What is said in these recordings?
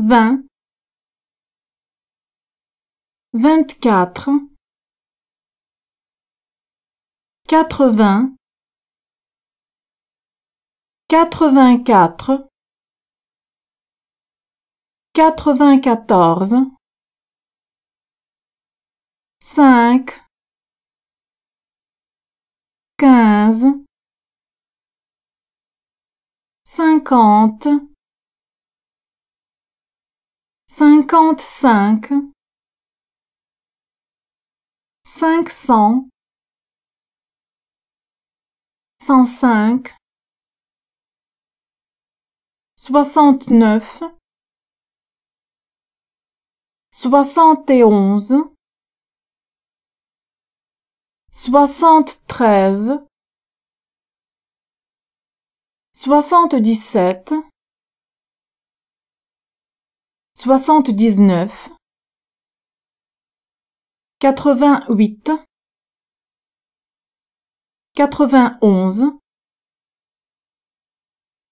vingt, vingt-quatre, vingt quatre quatre-vingt-quatre, quatre-vingt-quatorze, cinq, quinze, cinquante, cinquante-cinq, cinq cents, cent cinq, soixante-neuf, soixante et onze, soixante-treize, soixante-dix-sept, soixante-dix-neuf, quatre-vingt-huit, quatre-vingt-onze,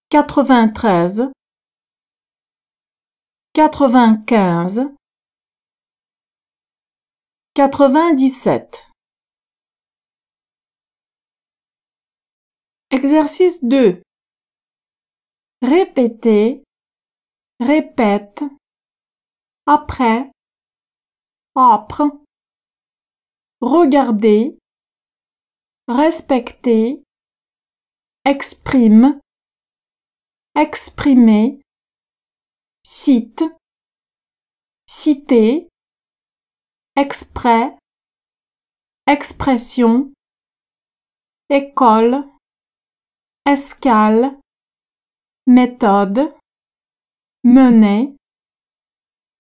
quatre-vingt-treize, quatre-vingt-quinze, quatre-vingt-dix-sept. Exercice deux Répétez, répète, après, après, regarder, respecter, exprime, exprimer, cite, citer, exprès, expression, école, escale, méthode, mener,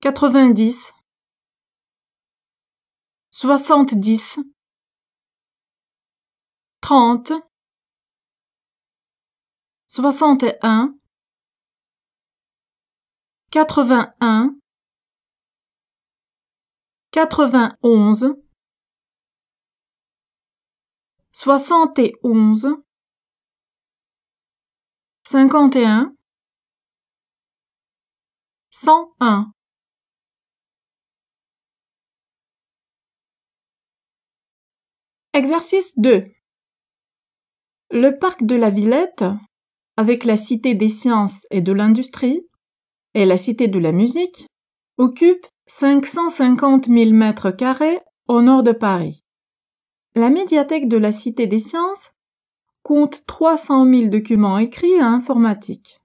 90 70 30 61 81 91 61 51 101 Exercice 2. Le parc de la Villette, avec la Cité des sciences et de l'industrie et la Cité de la musique, occupe 550 000 m carrés au nord de Paris. La médiathèque de la Cité des sciences compte 300 000 documents écrits et informatiques.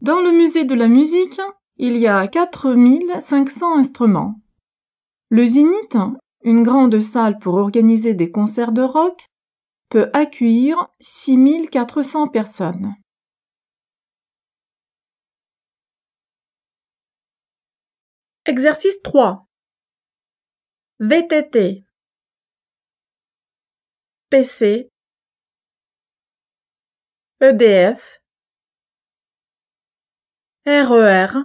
Dans le musée de la musique, il y a 4500 instruments. Le Zénith une grande salle pour organiser des concerts de rock, peut accueillir 6400 personnes. Exercice 3. VTT. PC. EDF. RER.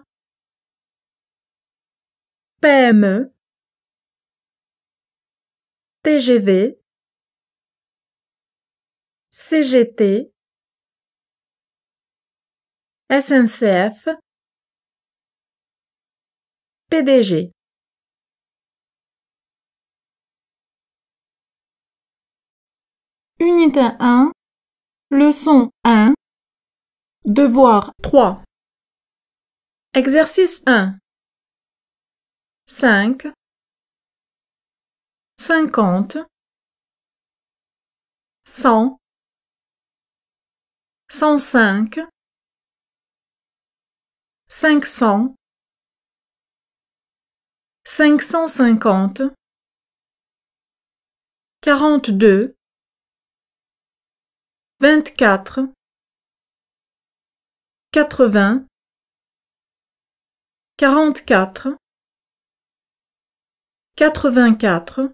PME. TGV, CGT, SNCF, PDG. Unité 1, leçon 1, devoir 3. Exercice 1. 5. 50 100 105 500 550 42 24 80 44 84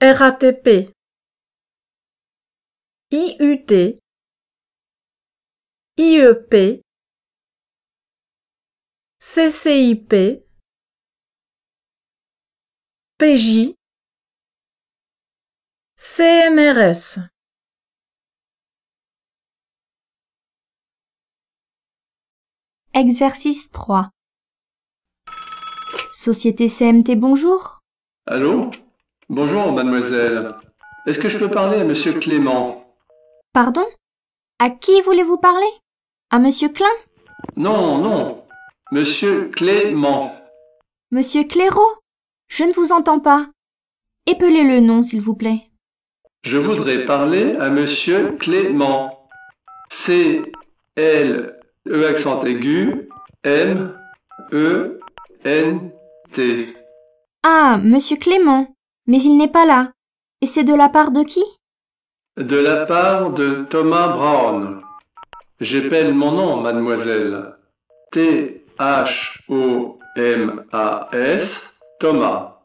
RATP IUT IEP CCIP PJ CNRS Exercice 3 Société CMT bonjour Allô Bonjour, mademoiselle. Est-ce que je peux parler à monsieur Clément Pardon À qui voulez-vous parler À monsieur Klein Non, non. Monsieur Clément. Monsieur Clairaut Je ne vous entends pas. Épelez le nom, s'il vous plaît. Je voudrais parler à monsieur Clément. C L E accent aigu M E N T. Ah, monsieur Clément. Mais il n'est pas là. Et c'est de la part de qui De la part de Thomas Brown. J'appelle mon nom, mademoiselle. T-H-O-M-A-S, Thomas.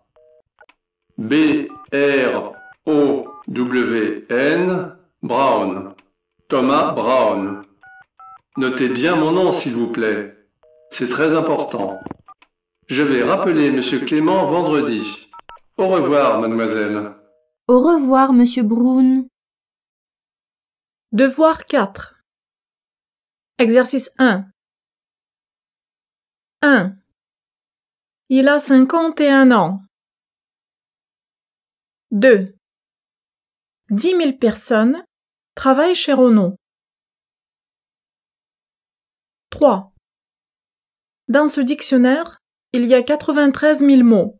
B-R-O-W-N, Brown. Thomas Brown. Notez bien mon nom, s'il vous plaît. C'est très important. Je vais rappeler M. Clément vendredi. Au revoir, mademoiselle. Au revoir, monsieur Brown. Devoir 4. Exercice 1. 1. Il a 51 ans. 2. 10 000 personnes travaillent chez Renault. 3. Dans ce dictionnaire, il y a 93 000 mots.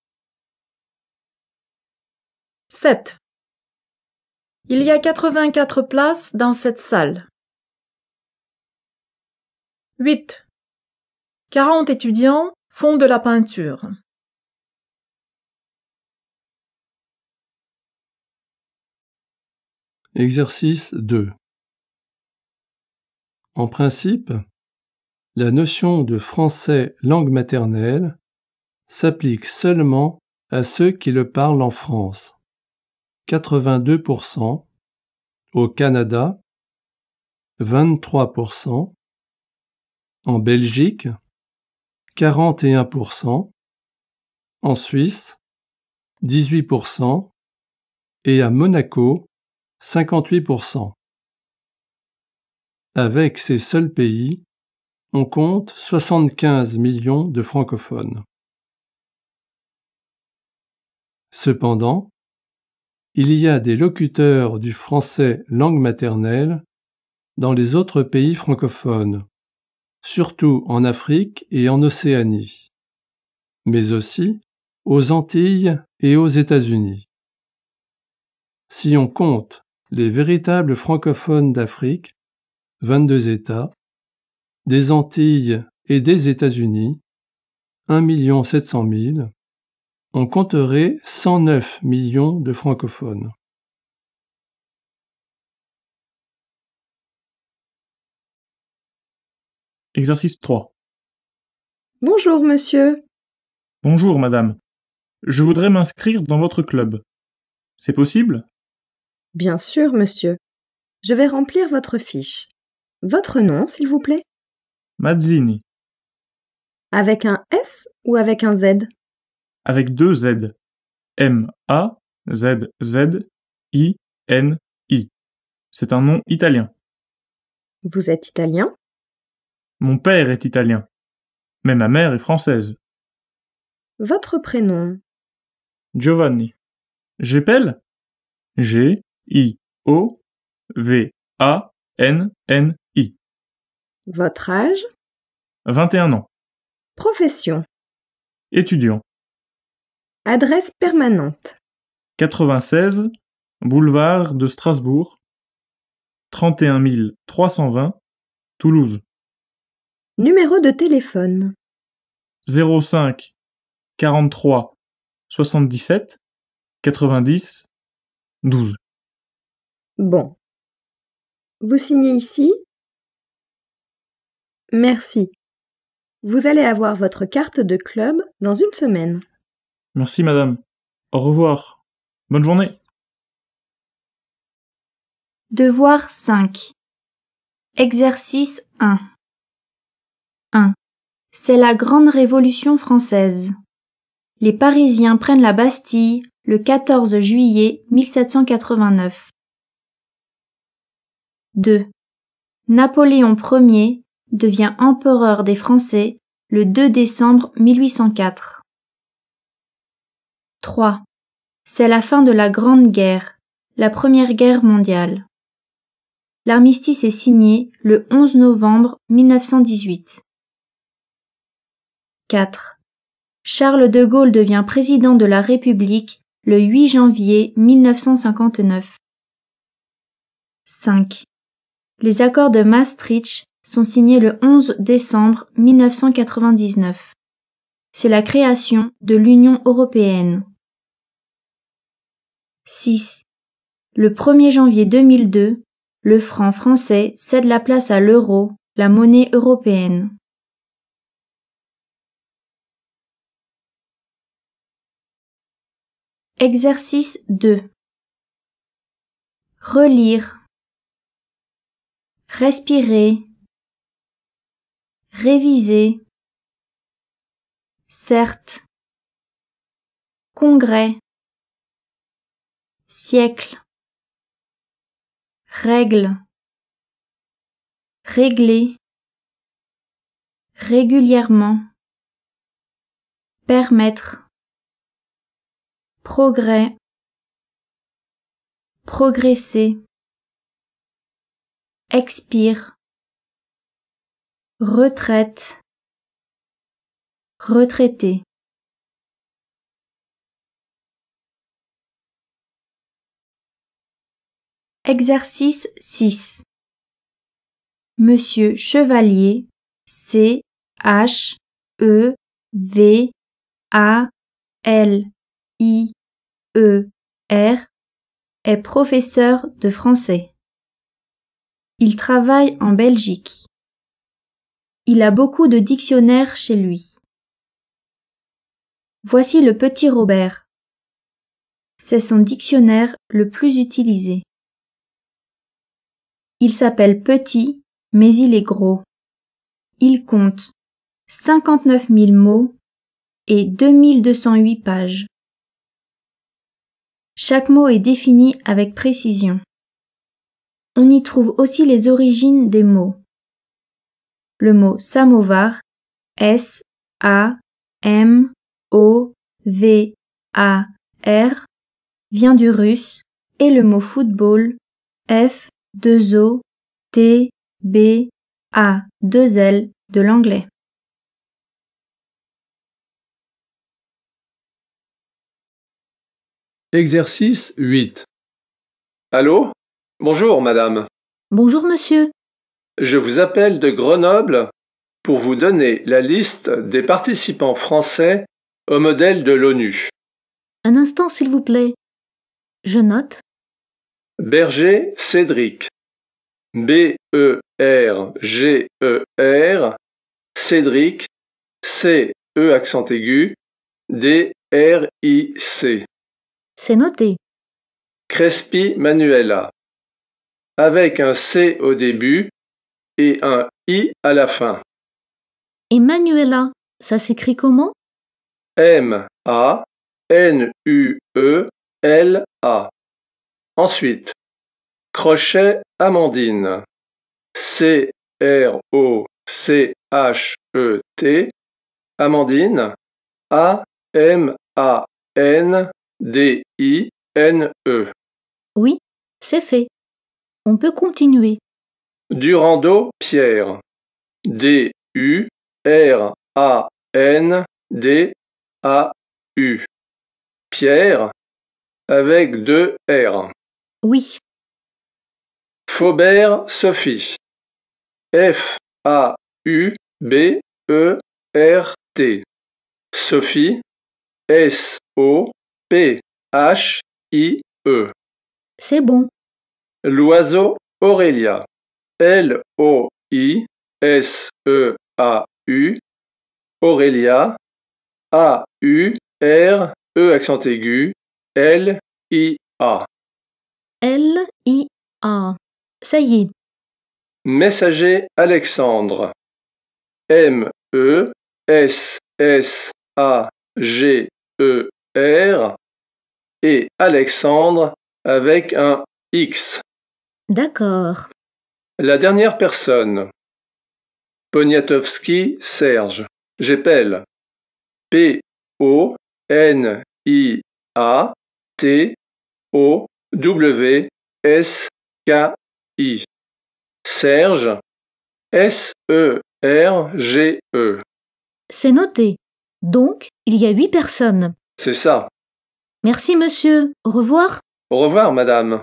7. Il y a 84 places dans cette salle. 8. 40 étudiants font de la peinture. Exercice 2 En principe, la notion de français langue maternelle s'applique seulement à ceux qui le parlent en France. 82%, au Canada 23%, en Belgique 41%, en Suisse 18% et à Monaco 58%. Avec ces seuls pays, on compte 75 millions de francophones. Cependant, il y a des locuteurs du français langue maternelle dans les autres pays francophones, surtout en Afrique et en Océanie, mais aussi aux Antilles et aux États-Unis. Si on compte les véritables francophones d'Afrique, 22 États, des Antilles et des États-Unis, 1 700 000, on compterait 109 millions de francophones. Exercice 3. Bonjour, monsieur. Bonjour, madame. Je voudrais m'inscrire dans votre club. C'est possible Bien sûr, monsieur. Je vais remplir votre fiche. Votre nom, s'il vous plaît Mazzini. Avec un S ou avec un Z avec deux Z. M-A-Z-Z-I-N-I. C'est un nom italien. Vous êtes italien Mon père est italien, mais ma mère est française. Votre prénom Giovanni. J'appelle G-I-O-V-A-N-N-I. Votre âge 21 ans. Profession Étudiant. Adresse permanente. 96 boulevard de Strasbourg, 31 320 Toulouse. Numéro de téléphone. 05 43 77 90 12. Bon. Vous signez ici Merci. Vous allez avoir votre carte de club dans une semaine. Merci, madame. Au revoir. Bonne journée. Devoir 5. Exercice 1. 1. C'est la grande révolution française. Les Parisiens prennent la Bastille le 14 juillet 1789. 2. Napoléon Ier devient empereur des Français le 2 décembre 1804. 3. C'est la fin de la Grande Guerre, la Première Guerre mondiale. L'armistice est signé le 11 novembre 1918. 4. Charles de Gaulle devient président de la République le 8 janvier 1959. 5. Les accords de Maastricht sont signés le 11 décembre 1999. C'est la création de l'Union européenne. 6. Le 1er janvier 2002, le franc français cède la place à l'euro, la monnaie européenne. Exercice 2. Relire. Respirer. Réviser. Certes. Congrès siècle, règle, régler, régulièrement, permettre, progrès, progresser, expire, retraite, retraité. Exercice 6 Monsieur Chevalier, C H E V A L I E R est professeur de français. Il travaille en Belgique. Il a beaucoup de dictionnaires chez lui. Voici le petit Robert. C'est son dictionnaire le plus utilisé. Il s'appelle Petit, mais il est gros. Il compte 59 000 mots et 2208 pages. Chaque mot est défini avec précision. On y trouve aussi les origines des mots. Le mot samovar, S A M O V A R, vient du russe et le mot football, F 2 O T B A 2 L de l'anglais. Exercice 8. Allô Bonjour madame. Bonjour monsieur. Je vous appelle de Grenoble pour vous donner la liste des participants français au modèle de l'ONU. Un instant s'il vous plaît. Je note. Berger Cédric. B-E-R-G-E-R, e Cédric, C-E accent aigu, D-R-I-C. C'est noté. Crespi Manuela. Avec un C au début et un I à la fin. Et Manuela, ça s'écrit comment M-A-N-U-E-L-A. Ensuite, crochet Amandine. C-R-O-C-H-E-T. Amandine. A-M-A-N-D-I-N-E. Oui, c'est fait. On peut continuer. Durando Pierre. D-U-R-A-N-D-A-U. Pierre avec deux R. Oui. Faubert Sophie. F A U B E R T. Sophie. S O P H I E. C'est bon. L'oiseau Aurélia. L O I S E A U. Aurélia. A U R E accent aigu. L I A. L-I-A. Ça y est. Messager Alexandre. M-E-S-S-A-G-E-R et Alexandre avec un X. D'accord. La dernière personne. Poniatowski Serge. J'appelle. P-O-N-I-A-T-O W-S-K-I. Serge, S-E-R-G-E. E. C'est noté. Donc, il y a huit personnes. C'est ça. Merci, monsieur. Au revoir. Au revoir, madame.